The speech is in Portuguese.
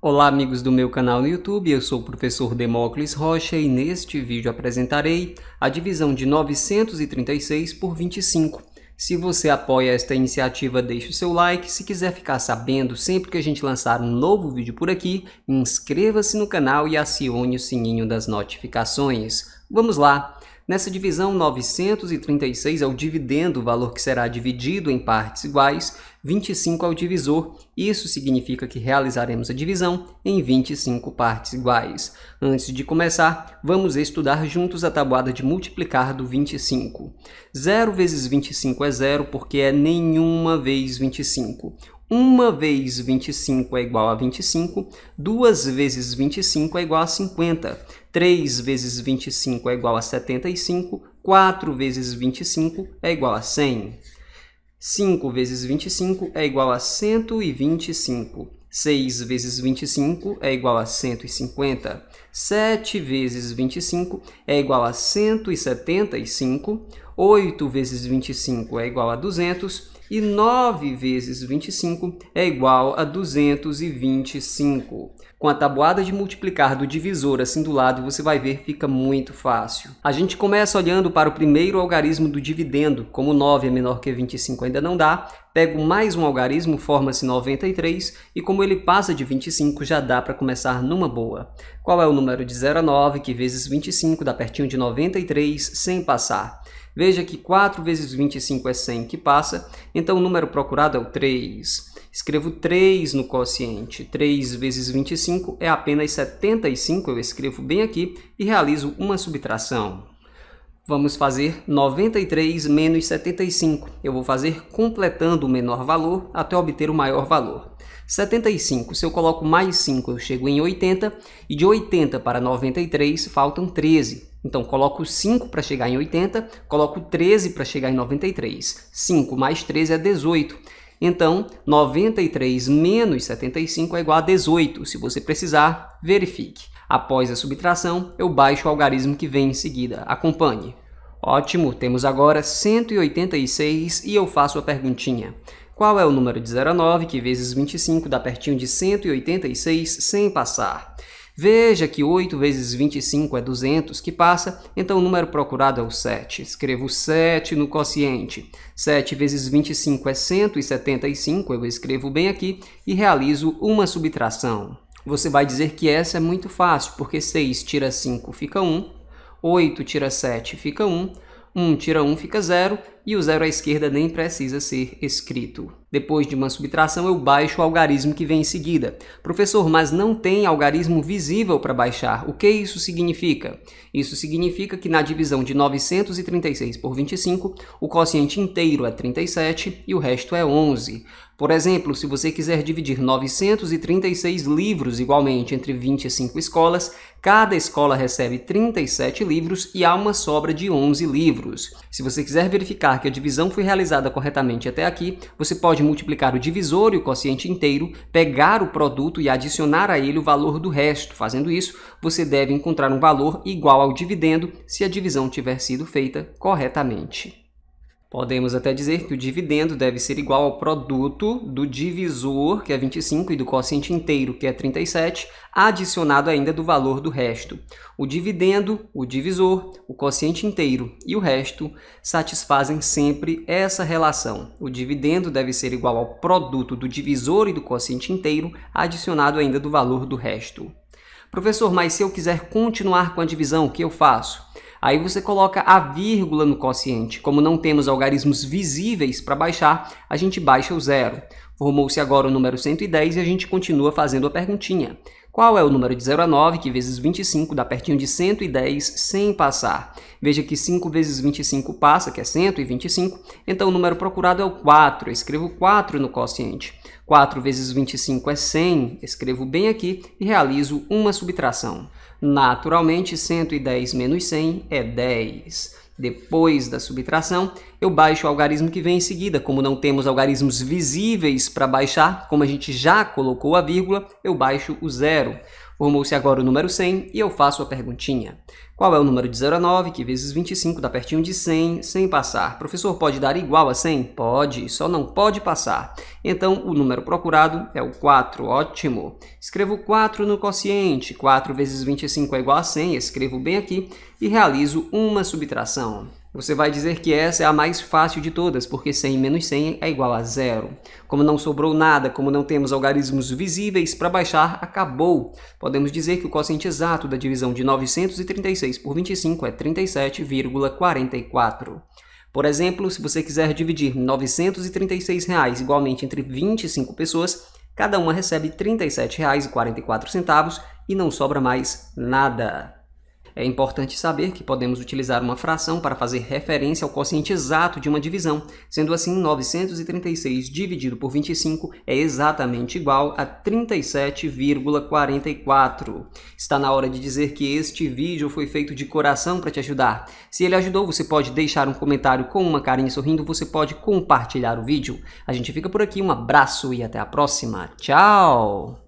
Olá amigos do meu canal no YouTube, eu sou o professor Demócles Rocha e neste vídeo apresentarei a divisão de 936 por 25. Se você apoia esta iniciativa, deixe o seu like. Se quiser ficar sabendo sempre que a gente lançar um novo vídeo por aqui, inscreva-se no canal e acione o sininho das notificações. Vamos lá! Nessa divisão, 936 é o dividendo, o valor que será dividido em partes iguais, 25 é o divisor. Isso significa que realizaremos a divisão em 25 partes iguais. Antes de começar, vamos estudar juntos a tabuada de multiplicar do 25. 0 vezes 25 é 0 porque é nenhuma vez 25. 1 vez 25 é igual a 25, 2 vezes 25 é igual a 50, 3 vezes 25 é igual a 75, 4 vezes 25 é igual a 100. 5 vezes 25 é igual a 125. 6 vezes 25 é igual a 150. 7 vezes 25 é igual a 175. 8 vezes 25 é igual a 200 e 9 vezes 25 é igual a 225. Com a tabuada de multiplicar do divisor assim do lado, você vai ver fica muito fácil. A gente começa olhando para o primeiro algarismo do dividendo, como 9 é menor que 25 ainda não dá, pego mais um algarismo, forma-se 93, e como ele passa de 25, já dá para começar numa boa. Qual é o número de 0 a 9, que vezes 25 dá pertinho de 93, sem passar? Veja que 4 vezes 25 é 100, que passa, então o número procurado é o 3. Escrevo 3 no quociente, 3 vezes 25 é apenas 75, eu escrevo bem aqui, e realizo uma subtração. Vamos fazer 93 menos 75. Eu vou fazer completando o menor valor até obter o maior valor. 75, se eu coloco mais 5, eu chego em 80, e de 80 para 93 faltam 13. Então, coloco 5 para chegar em 80, coloco 13 para chegar em 93. 5 mais 13 é 18. Então, 93 menos 75 é igual a 18. Se você precisar, verifique. Após a subtração, eu baixo o algarismo que vem em seguida. Acompanhe. Ótimo, temos agora 186 e eu faço a perguntinha. Qual é o número de 09 que vezes 25 dá pertinho de 186 sem passar? Veja que 8 vezes 25 é 200, que passa, então o número procurado é o 7. Escrevo 7 no quociente. 7 vezes 25 é 175, eu escrevo bem aqui e realizo uma subtração você vai dizer que essa é muito fácil, porque 6 tira 5 fica 1, 8 tira 7 fica 1, 1 tira 1 fica 0 e o zero à esquerda nem precisa ser escrito. Depois de uma subtração, eu baixo o algarismo que vem em seguida. Professor, mas não tem algarismo visível para baixar. O que isso significa? Isso significa que na divisão de 936 por 25, o quociente inteiro é 37 e o resto é 11. Por exemplo, se você quiser dividir 936 livros igualmente entre 25 escolas, cada escola recebe 37 livros e há uma sobra de 11 livros. Se você quiser verificar que a divisão foi realizada corretamente até aqui, você pode multiplicar o divisor e o quociente inteiro, pegar o produto e adicionar a ele o valor do resto. Fazendo isso, você deve encontrar um valor igual ao dividendo se a divisão tiver sido feita corretamente. Podemos até dizer que o dividendo deve ser igual ao produto do divisor, que é 25, e do quociente inteiro, que é 37, adicionado ainda do valor do resto. O dividendo, o divisor, o quociente inteiro e o resto satisfazem sempre essa relação. O dividendo deve ser igual ao produto do divisor e do quociente inteiro, adicionado ainda do valor do resto. Professor, mas se eu quiser continuar com a divisão, o que eu faço? Aí você coloca a vírgula no quociente. Como não temos algarismos visíveis para baixar, a gente baixa o zero. Formou-se agora o número 110 e a gente continua fazendo a perguntinha. Qual é o número de 0 a 9, que vezes 25 dá pertinho de 110 sem passar? Veja que 5 vezes 25 passa, que é 125, então o número procurado é o 4. Eu escrevo 4 no quociente. 4 vezes 25 é 100, escrevo bem aqui e realizo uma subtração. Naturalmente, 110 menos 100 é 10 depois da subtração, eu baixo o algarismo que vem em seguida. Como não temos algarismos visíveis para baixar, como a gente já colocou a vírgula, eu baixo o zero. Formou-se agora o número 100 e eu faço a perguntinha. Qual é o número de 0 a 9, que vezes 25 dá pertinho de 100, sem passar? Professor, pode dar igual a 100? Pode, só não pode passar. Então, o número procurado é o 4, ótimo. Escrevo 4 no quociente, 4 vezes 25 é igual a 100, escrevo bem aqui e realizo uma subtração. Você vai dizer que essa é a mais fácil de todas, porque 100 menos 100 é igual a zero. Como não sobrou nada, como não temos algarismos visíveis para baixar, acabou. Podemos dizer que o quociente exato da divisão de 936 por 25 é 37,44. Por exemplo, se você quiser dividir R$ 936 reais igualmente entre 25 pessoas, cada uma recebe R$ 37,44 e não sobra mais nada. É importante saber que podemos utilizar uma fração para fazer referência ao quociente exato de uma divisão, sendo assim 936 dividido por 25 é exatamente igual a 37,44. Está na hora de dizer que este vídeo foi feito de coração para te ajudar. Se ele ajudou, você pode deixar um comentário com uma carinha sorrindo, você pode compartilhar o vídeo. A gente fica por aqui, um abraço e até a próxima. Tchau!